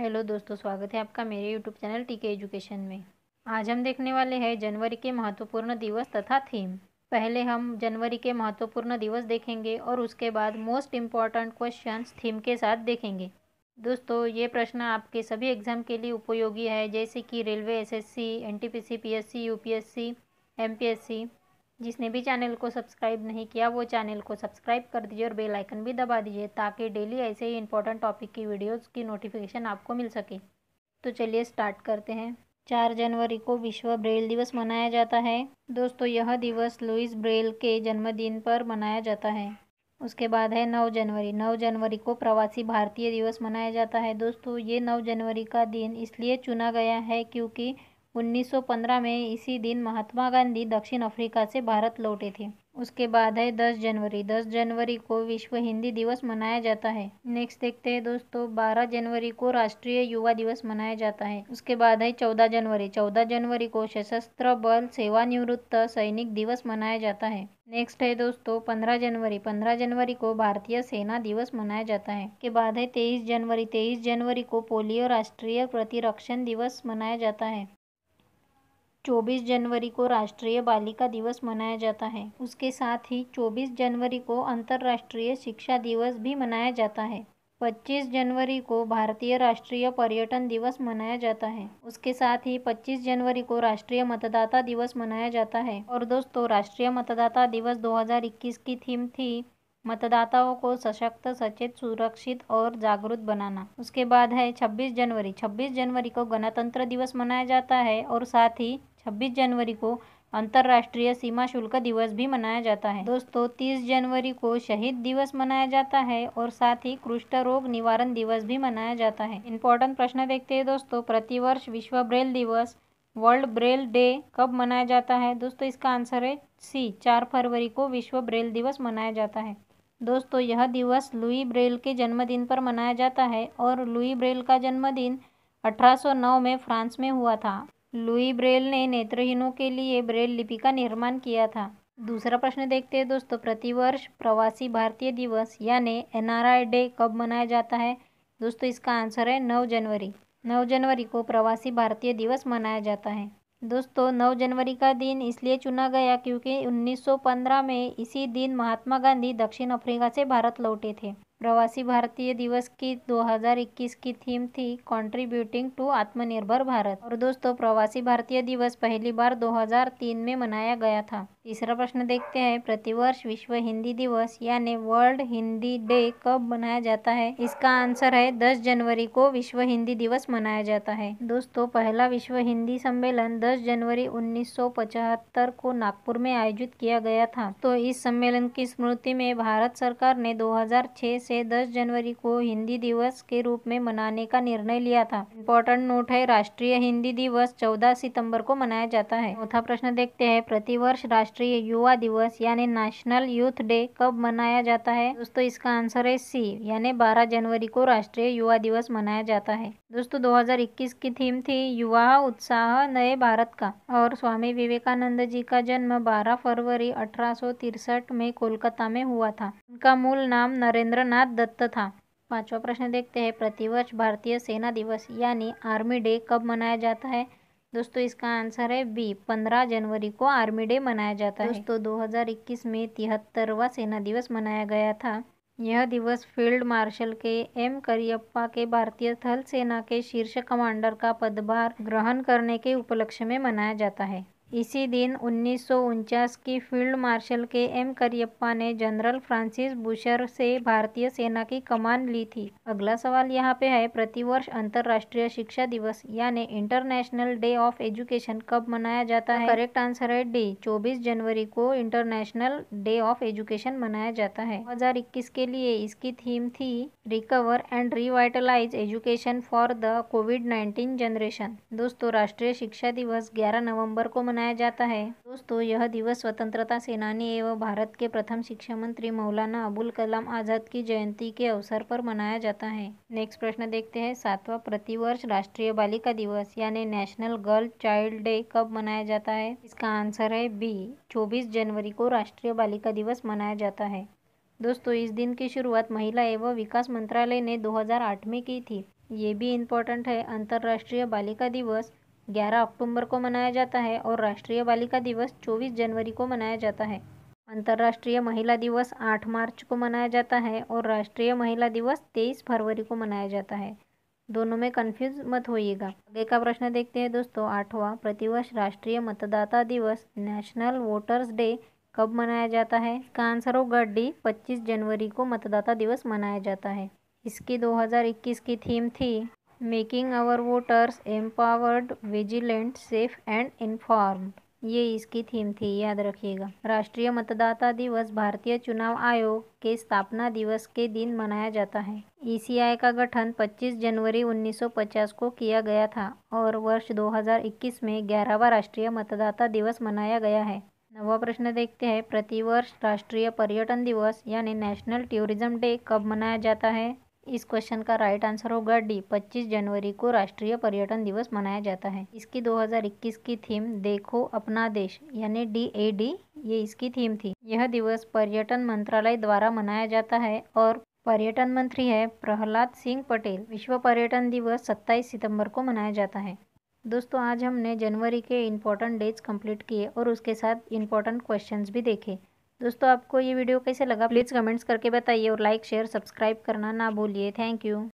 hello दोस्तों स्वागत है आपका मेरे यूट्यूब चैनल टीके एजुकेशन में आज हम देखने वाले हैं जनवरी के महत्वपूर्ण दिवस तथा थीम पहले हम जनवरी के महत्वपूर्ण दिवस देखेंगे और उसके बाद मोस्ट इम्पॉर्टेंट क्वेश्चन थीम के साथ देखेंगे दोस्तों ये प्रश्न आपके सभी एग्जाम के लिए उपयोगी है जैसे कि railway C M P S C जिसने भी चैनल को सब्सक्राइब नहीं किया वो चैनल को सब्सक्राइब कर दीजिए और बेल आइकन भी दबा दीजिए ताकि डेली ऐसे ही इंपॉर्टेंट टॉपिक की वीडियोस की नोटिफिकेशन आपको मिल सके तो चलिए स्टार्ट करते हैं चार जनवरी को विश्व ब्रेल दिवस मनाया जाता है दोस्तों यह दिवस लुइस ब्रेल के जन्मदिन पर मनाया जाता है उसके बाद है नौ जनवरी नौ जनवरी को प्रवासी भारतीय दिवस मनाया जाता है दोस्तों ये नौ जनवरी का दिन इसलिए चुना गया है क्योंकि 1915 में इसी दिन महात्मा गांधी दक्षिण अफ्रीका से भारत लौटे थे उसके बाद है 10 जनवरी 10 जनवरी को विश्व हिंदी दिवस मनाया जाता है नेक्स्ट देखते हैं दोस्तों 12 जनवरी को राष्ट्रीय युवा दिवस मनाया जाता है उसके बाद है 14 जनवरी 14 जनवरी को सशस्त्र बल सेवानिवृत्त सैनिक दिवस मनाया जाता है नेक्स्ट है दोस्तों 15 जनवरी 15 जनवरी को भारतीय सेना दिवस मनाया जाता है के बाद है 23 जनवरी 23 जनवरी को पोलियो राष्ट्रीय प्रतिरक्षण दिवस मनाया जाता है चौबीस जनवरी को राष्ट्रीय बालिका दिवस मनाया जाता है उसके साथ ही चौबीस जनवरी को अंतर्राष्ट्रीय शिक्षा दिवस भी मनाया जाता है पच्चीस जनवरी को भारतीय राष्ट्रीय पर्यटन दिवस मनाया जाता है उसके साथ ही पच्चीस जनवरी को राष्ट्रीय मतदाता दिवस मनाया जाता है और दोस्तों राष्ट्रीय मतदाता दिवस 2021 की थीम थी मतदाताओं को सशक्त सचेत सुरक्षित और जागरूक बनाना उसके बाद है 26 जनवरी 26 जनवरी को गणतंत्र दिवस मनाया जाता है और साथ ही छब्बीस जनवरी को अंतर्राष्ट्रीय सीमा शुल्क दिवस भी मनाया जाता है दोस्तों तीस जनवरी को शहीद दिवस मनाया जाता है और साथ ही कृष्ठ रोग निवारण दिवस भी मनाया जाता है इंपॉर्टेंट प्रश्न देखते हैं दोस्तों प्रतिवर्ष विश्व ब्रेल दिवस वर्ल्ड ब्रेल डे कब मनाया जाता है दोस्तों इसका आंसर है सी चार फरवरी को विश्व ब्रेल दिवस मनाया जाता है दोस्तों यह दिवस लुई ब्रेल के जन्मदिन पर मनाया जाता है और लुई ब्रेल का जन्मदिन 1809 में फ्रांस में हुआ था लुई ब्रेल ने नेत्रहीनों के लिए ब्रेल लिपि का निर्माण किया था दूसरा प्रश्न देखते हैं दोस्तों प्रतिवर्ष प्रवासी भारतीय दिवस यानी एन डे कब मनाया जाता है दोस्तों इसका आंसर है नौ जनवरी नौ जनवरी को प्रवासी भारतीय दिवस मनाया जाता है दोस्तों नौ जनवरी का दिन इसलिए चुना गया क्योंकि 1915 में इसी दिन महात्मा गांधी दक्षिण अफ्रीका से भारत लौटे थे प्रवासी भारतीय दिवस की 2021 की थीम थी कंट्रीब्यूटिंग टू आत्मनिर्भर भारत और दोस्तों प्रवासी भारतीय दिवस पहली बार 2003 में मनाया गया था तीसरा प्रश्न देखते हैं प्रतिवर्ष विश्व हिंदी दिवस यानी वर्ल्ड हिंदी डे कब मनाया जाता है इसका आंसर है 10 जनवरी को विश्व हिंदी दिवस मनाया जाता है दोस्तों पहला विश्व हिंदी सम्मेलन दस जनवरी उन्नीस को नागपुर में आयोजित किया गया था तो इस सम्मेलन की स्मृति में भारत सरकार ने दो से 10 जनवरी को हिंदी दिवस के रूप में मनाने का निर्णय लिया था इम्पोर्टेंट नोट है राष्ट्रीय हिंदी दिवस 14 सितंबर को मनाया जाता है चौथा प्रश्न देखते हैं प्रतिवर्ष राष्ट्रीय युवा दिवस यानी नेशनल यूथ डे कब मनाया जाता है दोस्तों इसका आंसर है सी यानी बारह जनवरी को राष्ट्रीय युवा दिवस मनाया जाता है दोस्तों दो की थीम थी युवा उत्साह नए भारत का और स्वामी विवेकानंद जी का जन्म बारह फरवरी अठारह में कोलकाता में हुआ था उनका मूल नाम नरेंद्र रघुनाथ दत्त था पांचवा प्रश्न देखते हैं प्रतिवर्ष भारतीय सेना दिवस यानी आर्मी डे कब मनाया जाता है दोस्तों इसका आंसर है बी पंद्रह जनवरी को आर्मी डे मनाया जाता है दोस्तों 2021 में तिहत्तरवा सेना दिवस मनाया गया था यह दिवस field marshal K M Cariappa के भारतीय थल सेना के शीर्ष कमांडर का पदभार ग्रहण करने के उपलक्ष्य में मनाया जाता है इसी दिन उन्नीस की field marshal K M Cariappa ने जनरल फ्रांसिस बुशर से भारतीय सेना की कमान ली थी अगला सवाल यहाँ पे है प्रतिवर्ष अंतर्राष्ट्रीय शिक्षा दिवस यानी इंटरनेशनल डे ऑफ एजुकेशन कब मनाया जाता है करेक्ट आंसर है डी 24 जनवरी को इंटरनेशनल डे ऑफ एजुकेशन मनाया जाता है दो के लिए इसकी थीम थी recover and revitalise education for the COVID nineteen generation दोस्तों राष्ट्रीय शिक्षा दिवस ग्यारह नवम्बर को मना मनाया जाता है दोस्तों यह दिवस स्वतंत्रता सेनानी एवं भारत के प्रथम शिक्षा मंत्री मौलाना अबुल कलाम आज़ाद की जयंती के अवसर पर मनाया जाता है नेक्स्ट प्रश्न देखते हैं सातवां प्रतिवर्ष राष्ट्रीय बालिका दिवस यानी नेशनल गर्ल चाइल्ड डे कब मनाया जाता है इसका आंसर है बी चौबीस जनवरी को राष्ट्रीय बालिका दिवस मनाया जाता है दोस्तों इस दिन की शुरुआत महिला एवं विकास मंत्रालय ने दो में की थी ये भी इम्पोर्टेंट है अंतर्राष्ट्रीय बालिका दिवस 11 अक्टूबर को मनाया जाता है और राष्ट्रीय बालिका दिवस 24 जनवरी को मनाया जाता है अंतर्राष्ट्रीय महिला दिवस 8 मार्च को मनाया जाता है और राष्ट्रीय महिला दिवस 23 फरवरी को मनाया जाता है दोनों में कन्फ्यूज मत होइएगा आगे का प्रश्न देखते हैं दोस्तों आठवां प्रतिवर्ष राष्ट्रीय मतदाता दिवस नेशनल वोटर्स डे कब मनाया जाता है इसका आंसर होगा डी पच्चीस जनवरी को मतदाता दिवस मनाया जाता है इसकी 2021 की थीम थी making our voters empowered vigilant safe and informed ये इसकी थीम थी याद रखिएगा राष्ट्रीय मतदाता दिवस भारतीय चुनाव आयोग के स्थापना दिवस के दिन मनाया जाता है ई e का गठन 25 जनवरी 1950 को किया गया था और वर्ष 2021 में ग्यारहवा राष्ट्रीय मतदाता दिवस मनाया गया है नवा प्रश्न देखते हैं प्रतिवर्ष राष्ट्रीय पर्यटन दिवस यानी नेशनल टूरिज्म डे कब मनाया जाता है इस क्वेश्चन का राइट आंसर होगा डी 25 जनवरी को राष्ट्रीय पर्यटन दिवस मनाया जाता है इसकी 2021 की थीम देखो अपना देश यानी डी ए डी ये इसकी थीम थी यह दिवस पर्यटन मंत्रालय द्वारा मनाया जाता है और पर्यटन मंत्री है प्रहलाद सिंह पटेल विश्व पर्यटन दिवस 27 सितंबर को मनाया जाता है दोस्तों आज हमने जनवरी के इम्पोर्टेंट डेज कम्प्लीट किए और उसके साथ इम्पोर्टेंट क्वेश्चन भी देखे दोस्तों आपको ये वीडियो कैसे लगा प्लीज़ कमेंट्स करके बताइए और लाइक शेयर सब्सक्राइब करना ना भूलिए थैंक यू